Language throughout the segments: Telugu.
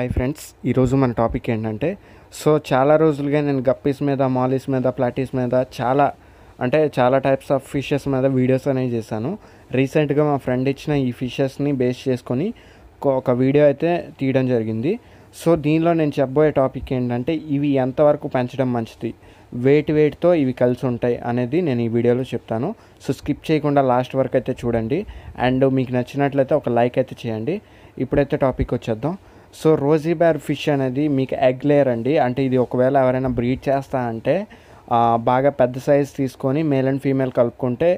హాయ్ ఫ్రెండ్స్ ఈరోజు మన టాపిక్ ఏంటంటే సో చాలా రోజులుగా నేను గప్పీస్ మీద మాలీస్ మీద ప్లాటీస్ మీద చాలా అంటే చాలా టైప్స్ ఆఫ్ ఫిషెస్ మీద వీడియోస్ అనేవి చేశాను రీసెంట్గా మా ఫ్రెండ్ ఇచ్చిన ఈ ఫిషెస్ని బేస్ చేసుకొని ఒక వీడియో అయితే తీయడం జరిగింది సో దీనిలో నేను చెప్పబోయే టాపిక్ ఏంటంటే ఇవి ఎంతవరకు పెంచడం మంచిది వెయిట్ వెయిట్తో ఇవి కలిసి ఉంటాయి అనేది నేను ఈ వీడియోలో చెప్తాను సో స్కిప్ చేయకుండా లాస్ట్ వరకు అయితే చూడండి అండ్ మీకు నచ్చినట్లయితే ఒక లైక్ అయితే చేయండి ఇప్పుడైతే టాపిక్ వచ్చేద్దాం సో రోజీ బ్యార్ ఫిష్ అనేది మీకు ఎగ్ లేయర్ అండి అంటే ఇది ఒకవేళ ఎవరైనా బ్రీడ్ చేస్తా అంటే బాగా పెద్ద సైజ్ తీసుకొని మేల్ అండ్ ఫీమేల్ కలుపుకుంటే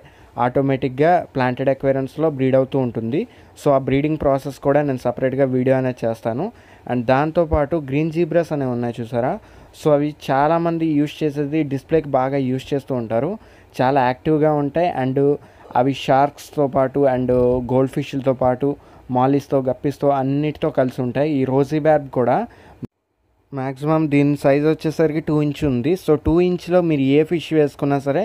ఆటోమేటిక్గా ప్లాంటెడ్ ఎక్వేరెన్స్లో బ్రీడ్ అవుతూ ఉంటుంది సో ఆ బ్రీడింగ్ ప్రాసెస్ కూడా నేను సపరేట్గా వీడియో అనేది చేస్తాను అండ్ దాంతోపాటు గ్రీన్ జీబ్రస్ అనేవి ఉన్నాయి చూసారా సో అవి చాలామంది యూజ్ చేసేది డిస్ప్లేకి బాగా యూజ్ చేస్తూ ఉంటారు చాలా యాక్టివ్గా ఉంటాయి అండ్ అవి షార్క్స్తో పాటు అండ్ గోల్డ్ ఫిష్లతో పాటు మాలిస్తో గప్పిస్తో అన్నిటితో కలిసి ఉంటాయి ఈ రోజీ బ్యాబ్ కూడా మ్యాక్సిమం దీని సైజ్ వచ్చేసరికి టూ ఇంచ్ ఉంది సో టూ ఇంచ్లో మీరు ఏ ఫిష్ వేసుకున్నా సరే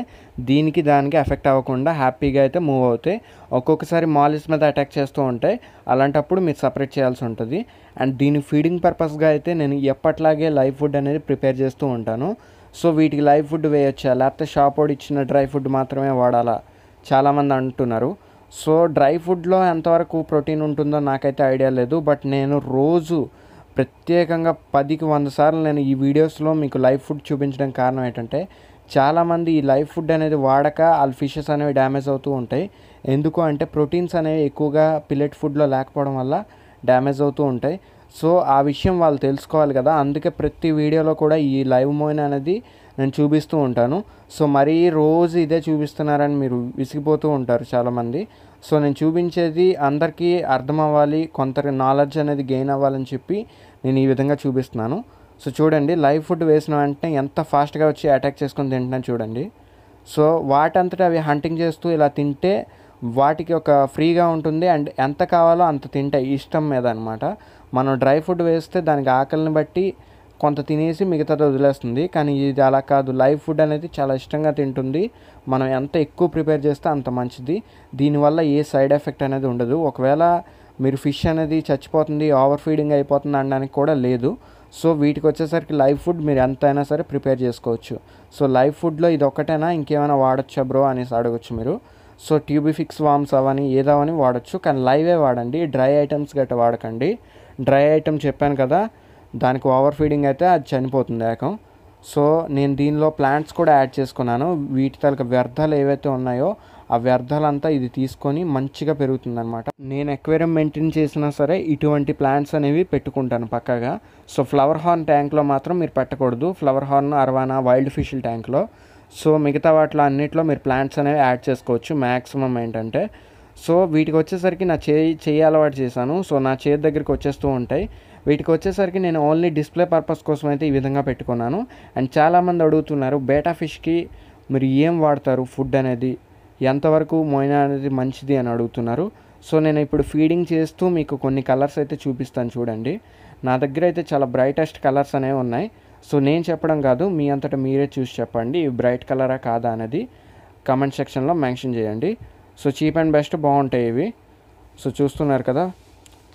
దీనికి దానికి ఎఫెక్ట్ అవ్వకుండా హ్యాపీగా అయితే మూవ్ అవుతాయి ఒక్కొక్కసారి మాలిస్ మీద అటాక్ చేస్తూ ఉంటాయి అలాంటప్పుడు మీరు సపరేట్ చేయాల్సి ఉంటుంది అండ్ దీని ఫీడింగ్ పర్పస్గా అయితే నేను ఎప్పట్లాగే లైవ్ ఫుడ్ అనేది ప్రిపేర్ చేస్తూ ఉంటాను సో వీటికి లైవ్ ఫుడ్ వేయొచ్చా లేకపోతే షాప్ ఇచ్చిన డ్రై ఫుడ్ మాత్రమే వాడాలా చాలామంది అంటున్నారు సో డ్రై ఫుడ్లో ఎంతవరకు ప్రోటీన్ ఉంటుందో నాకైతే ఐడియా లేదు బట్ నేను రోజు ప్రత్యేకంగా పదికి వంద సార్లు నేను ఈ వీడియోస్లో మీకు లైవ్ ఫుడ్ చూపించడం కారణం ఏంటంటే చాలామంది ఈ లైవ్ ఫుడ్ అనేది వాడక వాళ్ళ ఫిషెస్ అనేవి డ్యామేజ్ అవుతూ ఉంటాయి ఎందుకు అంటే ప్రోటీన్స్ అనేవి ఎక్కువగా పిల్లెట్ ఫుడ్లో లేకపోవడం వల్ల డ్యామేజ్ అవుతూ ఉంటాయి సో ఆ విషయం వాళ్ళు తెలుసుకోవాలి కదా అందుకే ప్రతి వీడియోలో కూడా ఈ లైవ్ మోయిన్ అనేది నేను చూపిస్తూ ఉంటాను సో మరీ రోజు ఇదే చూపిస్తున్నారని మీరు విసిగిపోతూ ఉంటారు చాలామంది సో నేను చూపించేది అందరికీ అర్థం అవ్వాలి కొంత నాలెడ్జ్ అనేది గెయిన్ అవ్వాలని చెప్పి నేను ఈ విధంగా చూపిస్తున్నాను సో చూడండి లైవ్ ఫుడ్ వేసిన వెంటనే ఎంత ఫాస్ట్గా వచ్చి అటాక్ చేసుకొని తింటున్నా చూడండి సో వాటంతటా అవి హంటింగ్ చేస్తూ ఇలా తింటే వాటికి ఒక ఫ్రీగా ఉంటుంది అండ్ ఎంత కావాలో అంత తింటాయి ఇష్టం మీద అనమాట మనం డ్రై ఫుడ్ వేస్తే దానికి ఆకలిని బట్టి కొంత తినేసి మిగతాది వదిలేస్తుంది కానీ ఇది అలా కాదు లైవ్ ఫుడ్ అనేది చాలా ఇష్టంగా తింటుంది మనం ఎంత ఎక్కువ ప్రిపేర్ చేస్తే అంత మంచిది దీనివల్ల ఏ సైడ్ ఎఫెక్ట్ అనేది ఉండదు ఒకవేళ మీరు ఫిష్ అనేది చచ్చిపోతుంది ఓవర్ ఫీడింగ్ అయిపోతుంది అనడానికి కూడా లేదు సో వీటికి వచ్చేసరికి లైవ్ ఫుడ్ మీరు ఎంతైనా సరే ప్రిపేర్ చేసుకోవచ్చు సో లైవ్ ఫుడ్లో ఇది ఒకటైనా ఇంకేమైనా వాడచ్చా బ్రో అనేసి అడగచ్చు మీరు సో ట్యూబిఫిక్స్ వామ్స్ అవని ఏదవని వాడచ్చు కానీ లైవే వాడండి డ్రై ఐటమ్స్ గట్రా వాడకండి డ్రై ఐటమ్ చెప్పాను కదా దానికి ఓవర్ ఫీడింగ్ అయితే అది చనిపోతుంది ఏకం సో నేను దీనిలో ప్లాంట్స్ కూడా యాడ్ చేసుకున్నాను వీటి తలక వ్యర్థాలు ఏవైతే ఉన్నాయో ఆ వ్యర్థాలంతా ఇది తీసుకొని మంచిగా పెరుగుతుంది అనమాట నేను ఎక్వేరియం మెయింటైన్ చేసినా సరే ఇటువంటి ప్లాంట్స్ అనేవి పెట్టుకుంటాను పక్కగా సో ఫ్లవర్ హార్న్ ట్యాంక్లో మాత్రం మీరు పెట్టకూడదు ఫ్లవర్ హార్న్ అరవానా వైల్డ్ ఫిషిల్ ట్యాంక్లో సో మిగతా వాటిలో అన్నిట్లో మీరు ప్లాంట్స్ అనేవి యాడ్ చేసుకోవచ్చు మ్యాక్సిమం ఏంటంటే సో వీటికి వచ్చేసరికి నా చేయి చేయి అలవాటు చేశాను సో నా చేతి దగ్గరికి వచ్చేస్తూ ఉంటాయి వీటికి వచ్చేసరికి నేను ఓన్లీ డిస్ప్లే పర్పస్ కోసం అయితే ఈ విధంగా పెట్టుకున్నాను అండ్ చాలామంది అడుగుతున్నారు బేటా ఫిష్కి మీరు ఏం వాడతారు ఫుడ్ అనేది ఎంతవరకు మోయినా అనేది మంచిది అని అడుగుతున్నారు సో నేను ఇప్పుడు ఫీడింగ్ చేస్తూ మీకు కొన్ని కలర్స్ అయితే చూపిస్తాను చూడండి నా దగ్గర అయితే చాలా బ్రైటెస్ట్ కలర్స్ అనేవి ఉన్నాయి సో నేను చెప్పడం కాదు మీ అంతటా మీరే చూసి చెప్పండి ఇవి బ్రైట్ కలరా కాదా అనేది కమెంట్ సెక్షన్లో మెన్షన్ చేయండి సో చీప్ అండ్ బెస్ట్ బాగుంటాయి ఇవి సో చూస్తున్నారు కదా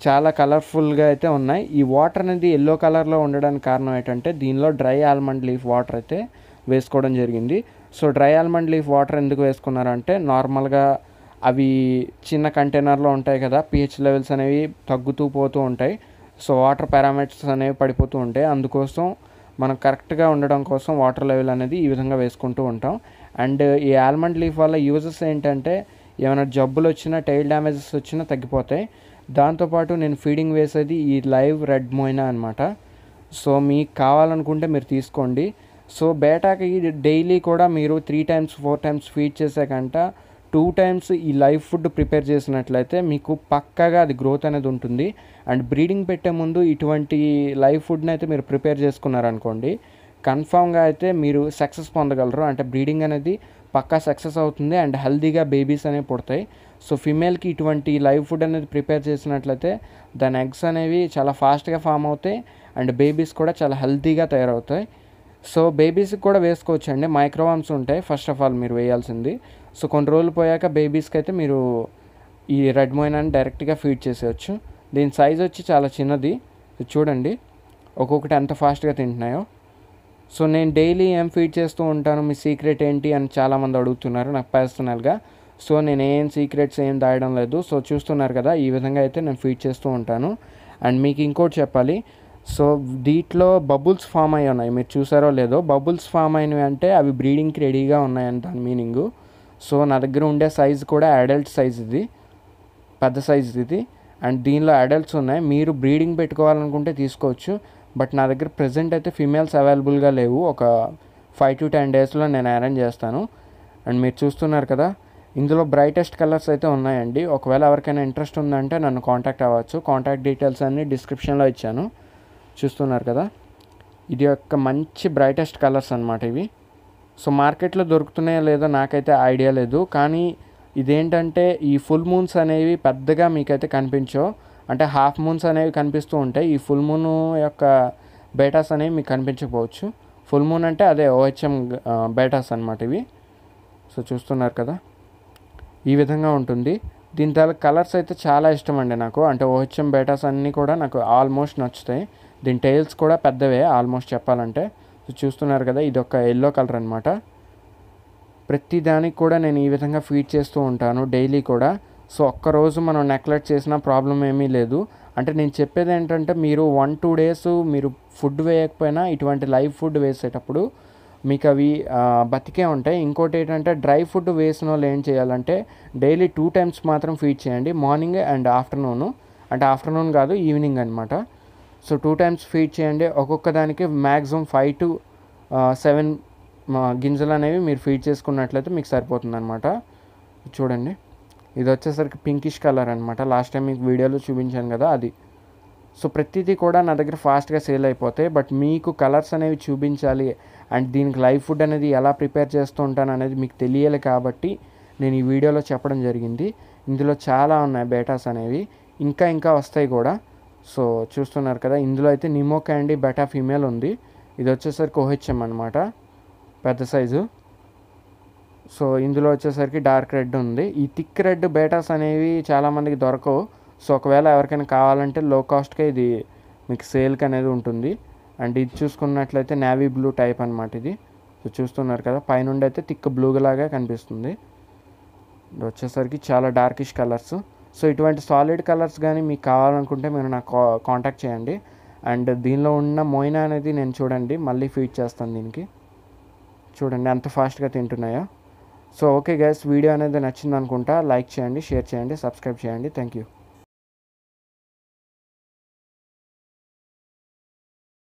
చాలా కలర్ఫుల్గా అయితే ఉన్నాయి ఈ వాటర్ అనేది ఎల్లో కలర్లో ఉండడానికి కారణం ఏంటంటే దీనిలో డ్రై ఆల్మండ్ లీఫ్ వాటర్ అయితే వేసుకోవడం జరిగింది so dry almond leaf water ఎందుకు వేసుకున్నారంటే నార్మల్గా అవి చిన్న కంటైనర్లో ఉంటాయి కదా పిహెచ్ లెవెల్స్ అనేవి తగ్గుతూ పోతూ ఉంటాయి సో వాటర్ పారామీటర్స్ అనేవి పడిపోతూ ఉంటాయి అందుకోసం మనం కరెక్ట్గా ఉండడం కోసం వాటర్ లెవెల్ అనేది ఈ విధంగా వేసుకుంటూ ఉంటాం అండ్ ఈ ఆల్మండ్ లీఫ్ వల్ల యూజెస్ ఏంటంటే ఏమైనా జబ్బులు వచ్చినా టైల్ డ్యామేజెస్ వచ్చినా తగ్గిపోతాయి దాంతోపాటు నేను ఫీడింగ్ వేసేది ఈ లైవ్ రెడ్ మోయినా అనమాట సో మీకు కావాలనుకుంటే మీరు తీసుకోండి సో బేటాకి డైలీ కూడా మీరు three times four times feed కంట టూ టైమ్స్ ఈ లైవ్ ఫుడ్ ప్రిపేర్ చేసినట్లయితే మీకు పక్కగా అది గ్రోత్ అనేది ఉంటుంది అండ్ బ్రీడింగ్ పెట్టే ముందు ఇటువంటి లైవ్ ఫుడ్ని అయితే మీరు ప్రిపేర్ చేసుకున్నారనుకోండి కన్ఫామ్గా అయితే మీరు సక్సెస్ పొందగలరు అంటే బ్రీడింగ్ అనేది పక్కా సక్సెస్ అవుతుంది అండ్ హెల్దీగా బేబీస్ అనేవి పుడతాయి సో ఫిమేల్కి ఇటువంటి లైవ్ ఫుడ్ అనేది ప్రిపేర్ చేసినట్లయితే దాని ఎగ్స్ అనేవి చాలా ఫాస్ట్గా ఫామ్ అవుతాయి అండ్ బేబీస్ కూడా చాలా హెల్తీగా తయారవుతాయి సో బేబీస్కి కూడా వేసుకోవచ్చు అండి మైక్రోవామ్స్ ఉంటాయి ఫస్ట్ ఆఫ్ ఆల్ మీరు వేయాల్సింది సో కొన్ని రోజులు పోయాక బేబీస్కి అయితే మీరు ఈ రెడ్ మోయినాన్ని డైరెక్ట్గా ఫీడ్ చేసేయచ్చు దీని సైజ్ వచ్చి చాలా చిన్నది చూడండి ఒక్కొక్కటి ఎంత ఫాస్ట్గా తింటున్నాయో సో నేను డైలీ ఏం ఫీడ్ చేస్తూ ఉంటాను మీ సీక్రెట్ ఏంటి అని చాలామంది అడుగుతున్నారు నాకు పర్సనల్గా సో నేను ఏం సీక్రెట్స్ ఏం దాయడం లేదు సో చూస్తున్నారు కదా ఈ విధంగా అయితే నేను ఫీడ్ చేస్తూ ఉంటాను అండ్ మీకు ఇంకోటి చెప్పాలి సో దీంట్లో బబుల్స్ ఫామ్ అయి ఉన్నాయి మీరు చూసారో లేదో బబుల్స్ ఫామ్ అయినవి అంటే అవి బ్రీడింగ్కి రెడీగా ఉన్నాయని దాని మీనింగు సో నా దగ్గర ఉండే సైజ్ కూడా అడల్ట్ సైజ్ ఇది పెద్ద సైజ్ ఇది అండ్ దీనిలో అడల్ట్స్ ఉన్నాయి మీరు బ్రీడింగ్ పెట్టుకోవాలనుకుంటే తీసుకోవచ్చు బట్ నా దగ్గర ప్రజెంట్ అయితే ఫీమేల్స్ అవైలబుల్గా లేవు ఒక ఫైవ్ టు టెన్ డేస్లో నేను అరేంజ్ చేస్తాను అండ్ మీరు చూస్తున్నారు కదా ఇందులో బ్రైటెస్ట్ కలర్స్ అయితే ఉన్నాయండి ఒకవేళ ఎవరికైనా ఇంట్రెస్ట్ ఉందంటే నన్ను కాంటాక్ట్ అవ్వచ్చు కాంటాక్ట్ డీటెయిల్స్ అన్నీ డిస్క్రిప్షన్లో ఇచ్చాను చూస్తున్నారు కదా ఇది యొక్క మంచి బ్రైటెస్ట్ కలర్స్ అనమాట ఇవి సో మార్కెట్లో దొరుకుతున్నాయో లేదో నాకైతే ఐడియా లేదు కానీ ఇదేంటంటే ఈ ఫుల్ మూన్స్ అనేవి పెద్దగా మీకైతే కనిపించవు అంటే హాఫ్ మూన్స్ అనేవి కనిపిస్తూ ఉంటాయి ఈ ఫుల్ మూన్ యొక్క బేటాస్ అనేవి మీకు కనిపించకపోవచ్చు ఫుల్ మూన్ అంటే అదే ఓహెచ్ఎం బేటాస్ అనమాట ఇవి సో చూస్తున్నారు కదా ఈ విధంగా ఉంటుంది దీని తర్వాత కలర్స్ అయితే చాలా ఇష్టం అండి నాకు అంటే ఓహెచ్ఎం బేటాస్ అన్నీ కూడా నాకు ఆల్మోస్ట్ నచ్చుతాయి దీని టైల్స్ కూడా పెద్దవే ఆల్మోస్ట్ చెప్పాలంటే సో చూస్తున్నారు కదా ఇది ఒక ఎల్లో కలర్ అనమాట ప్రతి దానికి కూడా నేను ఈ విధంగా ఫీడ్ చేస్తూ ఉంటాను డైలీ కూడా సో ఒక్కరోజు మనం నెక్లెక్ట్ చేసిన ప్రాబ్లం ఏమీ లేదు అంటే నేను చెప్పేది ఏంటంటే మీరు వన్ టూ డేస్ మీరు ఫుడ్ వేయకపోయినా ఇటువంటి లైవ్ ఫుడ్ వేసేటప్పుడు మీకు అవి బతికే ఉంటాయి ఇంకోటి ఏంటంటే డ్రై ఫుడ్ వేసిన వాళ్ళు ఏం చేయాలంటే డైలీ టూ టైమ్స్ మాత్రం ఫీడ్ చేయండి మార్నింగ్ అండ్ ఆఫ్టర్నూను అంటే ఆఫ్టర్నూన్ కాదు ఈవినింగ్ అనమాట సో టూ టైమ్స్ ఫీడ్ చేయండి ఒక్కొక్క దానికి మ్యాక్సిమం ఫైవ్ టు సెవెన్ గింజలు అనేవి మీరు ఫీడ్ చేసుకున్నట్లయితే మీకు సరిపోతుంది అనమాట చూడండి ఇది వచ్చేసరికి పింకిష్ కలర్ అనమాట లాస్ట్ టైం మీకు వీడియోలో చూపించాను కదా అది సో ప్రతిదీ కూడా నా దగ్గర ఫాస్ట్గా సేల్ అయిపోతాయి బట్ మీకు కలర్స్ అనేవి చూపించాలి అండ్ దీనికి లైవ్ ఫుడ్ అనేది ఎలా ప్రిపేర్ చేస్తూ ఉంటాను అనేది మీకు తెలియాలి కాబట్టి నేను ఈ వీడియోలో చెప్పడం జరిగింది ఇందులో చాలా ఉన్నాయి బేటాస్ అనేవి ఇంకా ఇంకా వస్తాయి కూడా సో చూస్తున్నారు కదా ఇందులో అయితే నిమో క్యాండీ బెటా ఫీమేల్ ఉంది ఇది వచ్చేసరికి ఓహెచ్ఎం అనమాట పెద్ద సైజు సో ఇందులో వచ్చేసరికి డార్క్ రెడ్ ఉంది ఈ థిక్ రెడ్ బేటాస్ అనేవి చాలామందికి దొరకవు సో ఒకవేళ ఎవరికైనా కావాలంటే లో కాస్ట్కే ఇది మీకు సేల్కి అనేది ఉంటుంది అండ్ ఇది చూసుకున్నట్లయితే నేవీ బ్లూ టైప్ అనమాట ఇది సో చూస్తున్నారు కదా పైనుండి అయితే థిక్ లాగా కనిపిస్తుంది వచ్చేసరికి చాలా డార్కిష్ కలర్స్ సో ఇటువంటి సాలిడ్ కలర్స్ కానీ మీకు కావాలనుకుంటే మీరు నాకు కాంటాక్ట్ చేయండి అండ్ దీనిలో ఉన్న మోయినా అనేది నేను చూడండి మళ్ళీ ఫీడ్ చేస్తాను దీనికి చూడండి ఎంత ఫాస్ట్గా తింటున్నాయా సో ఓకే గైస్ వీడియో అనేది నచ్చింది అనుకుంటా లైక్ చేయండి షేర్ చేయండి సబ్స్క్రైబ్ చేయండి థ్యాంక్ యూ